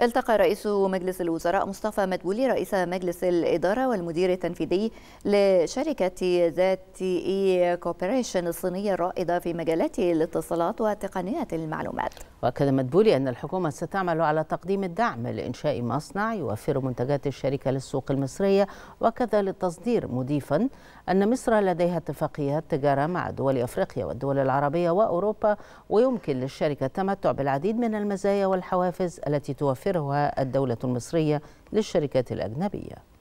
التقى رئيس مجلس الوزراء مصطفى مدبولي رئيس مجلس الإدارة والمدير التنفيذي لشركة ذات إي كوبريشن الصينية الرائدة في مجالات الاتصالات وتقنية المعلومات وأكد مدبولي أن الحكومة ستعمل على تقديم الدعم لإنشاء مصنع يوفر منتجات الشركة للسوق المصرية وكذا للتصدير مضيفا أن مصر لديها اتفاقيات تجارة مع دول أفريقيا والدول العربية وأوروبا ويمكن للشركة التمتع بالعديد من المزايا والحوافز التي توفر توفرها الدولة المصرية للشركات الأجنبية